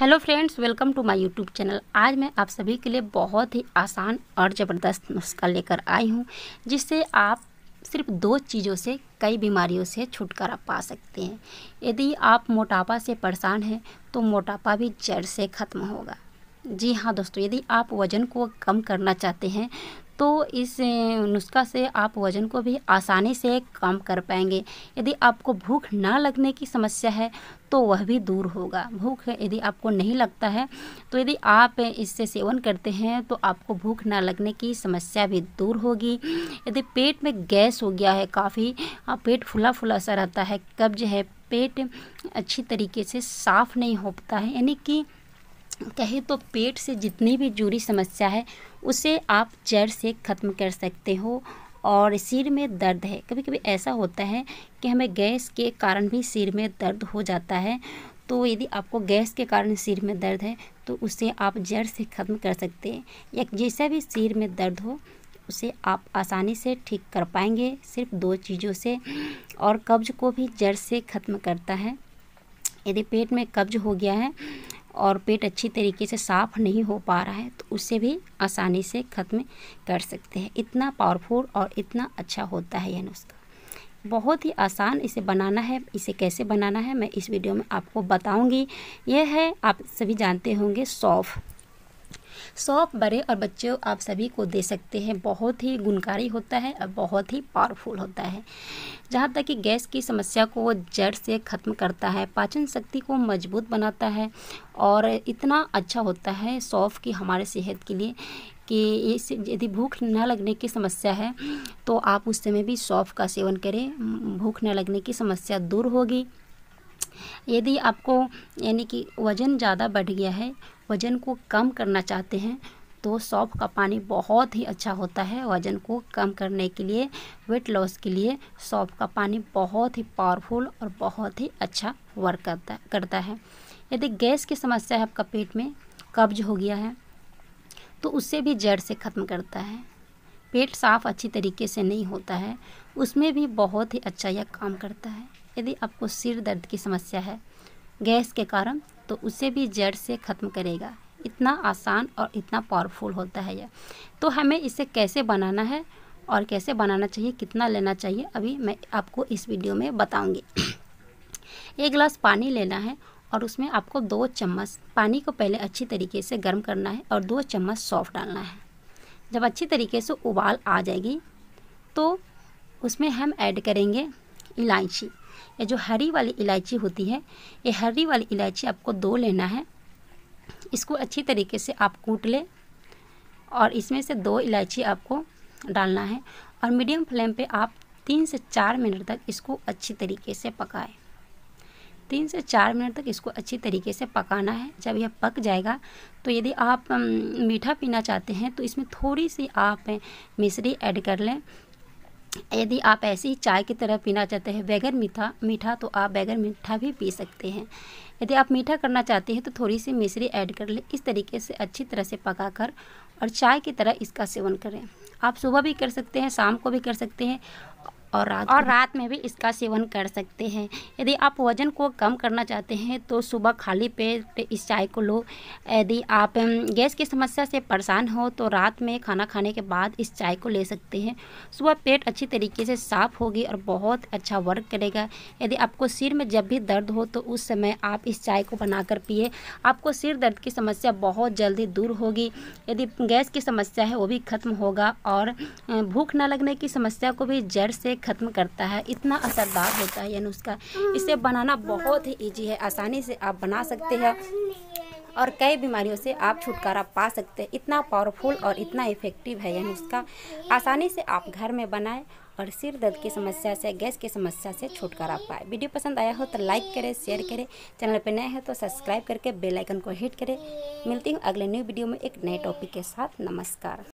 hello friends welcome to my YouTube channel आज मैं आप सभी के लिए बहुत ही आसान और ज़बरदस्त नुस्खा लेकर आई हूँ जिससे आप सिर्फ दो चीज़ों से कई बीमारियों से छुटकारा पा सकते हैं यदि आप मोटापा से परेशान हैं तो मोटापा भी जड़ से ख़त्म होगा जी हाँ दोस्तों यदि आप वज़न को कम करना चाहते हैं तो इस नुस्खा से आप वज़न को भी आसानी से कम कर पाएंगे यदि आपको भूख ना लगने की समस्या है तो वह भी दूर होगा भूख यदि आपको नहीं लगता है तो यदि आप इससे सेवन करते हैं तो आपको भूख ना लगने की समस्या भी दूर होगी यदि पेट में गैस हो गया है काफ़ी पेट फुला फुला सा रहता है कब्ज है पेट अच्छी तरीके से साफ़ नहीं हो पाता है यानी कि कहें तो पेट से जितनी भी जुड़ी समस्या है उसे आप जड़ से ख़त्म कर सकते हो और सिर में दर्द है कभी कभी ऐसा होता है कि हमें गैस के कारण भी सिर में दर्द हो जाता है तो यदि आपको गैस के कारण सिर में दर्द है तो उसे आप जड़ से ख़त्म कर सकते हैं या जैसा भी सिर में दर्द हो उसे आप आसानी से ठीक कर पाएंगे सिर्फ दो चीज़ों से और कब्ज को भी जड़ से ख़त्म करता है यदि पेट में कब्ज हो गया है और पेट अच्छी तरीके से साफ़ नहीं हो पा रहा है तो उसे भी आसानी से ख़त्म कर सकते हैं इतना पावरफुल और इतना अच्छा होता है यह नुस्खा बहुत ही आसान इसे बनाना है इसे कैसे बनाना है मैं इस वीडियो में आपको बताऊंगी यह है आप सभी जानते होंगे सौफ़ सौंप बड़े और बच्चे आप सभी को दे सकते हैं बहुत ही गुणकारी होता है और बहुत ही पावरफुल होता है जहाँ तक कि गैस की समस्या को जड़ से ख़त्म करता है पाचन शक्ति को मजबूत बनाता है और इतना अच्छा होता है सौंफ की हमारे सेहत के लिए कि इस यदि भूख न लगने की समस्या है तो आप उस समय भी सौंफ का सेवन करें भूख न लगने की समस्या दूर होगी यदि आपको यानी कि वज़न ज़्यादा बढ़ गया है वज़न को कम करना चाहते हैं तो सौंफ का पानी बहुत ही अच्छा होता है वज़न को कम करने के लिए वेट लॉस के लिए सौंफ का पानी बहुत ही पावरफुल और बहुत ही अच्छा वर्क करता करता है यदि गैस की समस्या है आपका पेट में कब्ज हो गया है तो उससे भी जड़ से ख़त्म करता है पेट साफ़ अच्छी तरीके से नहीं होता है उसमें भी बहुत ही अच्छा यह काम करता है यदि आपको सिर दर्द की समस्या है गैस के कारण तो उसे भी जड़ से ख़त्म करेगा इतना आसान और इतना पावरफुल होता है यह तो हमें इसे कैसे बनाना है और कैसे बनाना चाहिए कितना लेना चाहिए अभी मैं आपको इस वीडियो में बताऊंगी एक गिलास पानी लेना है और उसमें आपको दो चम्मच पानी को पहले अच्छी तरीके से गर्म करना है और दो चम्मच सौफ डालना है जब अच्छी तरीके से उबाल आ जाएगी तो उसमें हम ऐड करेंगे इलायची ये जो हरी वाली इलायची होती है ये हरी वाली इलायची आपको दो लेना है इसको अच्छी तरीके से आप कूट लें और इसमें से दो इलायची आपको डालना है और मीडियम फ्लेम पे आप तीन से चार मिनट तक इसको अच्छी तरीके से पकाएं तीन से चार मिनट तक इसको अच्छी तरीके से पकाना है जब यह पक जाएगा तो यदि आप मीठा पीना चाहते हैं तो इसमें थोड़ी सी आप मिश्री ऐड कर लें यदि आप ऐसी ही चाय की तरह पीना चाहते हैं बैगर मीठा मीठा तो आप बैगर मीठा भी पी सकते हैं यदि आप मीठा करना चाहते हैं तो थोड़ी सी मिश्री ऐड कर लें इस तरीके से अच्छी तरह से पका कर और चाय की तरह इसका सेवन करें आप सुबह भी कर सकते हैं शाम को भी कर सकते हैं और रात और रात में भी इसका सेवन कर सकते हैं यदि आप वज़न को कम करना चाहते हैं तो सुबह खाली पेट इस चाय को लो यदि आप गैस की समस्या से परेशान हो तो रात में खाना खाने के बाद इस चाय को ले सकते हैं सुबह पेट अच्छी तरीके से साफ़ होगी और बहुत अच्छा वर्क करेगा यदि आपको सिर में जब भी दर्द हो तो उस समय आप इस चाय को बनाकर पिए आपको सिर दर्द की समस्या बहुत जल्दी दूर होगी यदि गैस की समस्या है वो भी ख़त्म होगा और भूख न लगने की समस्या को भी जड़ से ख़त्म करता है इतना असरदार होता है यह नुस्खा इसे बनाना बहुत ही ईजी है आसानी से आप बना सकते हैं और कई बीमारियों से आप छुटकारा पा सकते हैं इतना पावरफुल और इतना इफ़ेक्टिव है यह नुस्खा आसानी से आप घर में बनाएं और सिर दर्द की समस्या से गैस की समस्या से छुटकारा पाए वीडियो पसंद आया हो तो लाइक करें शेयर करें चैनल पर नए हैं तो सब्सक्राइब करके बेल आइकन को हिट करें मिलती हूँ अगले न्यू वीडियो में एक नए टॉपिक के साथ नमस्कार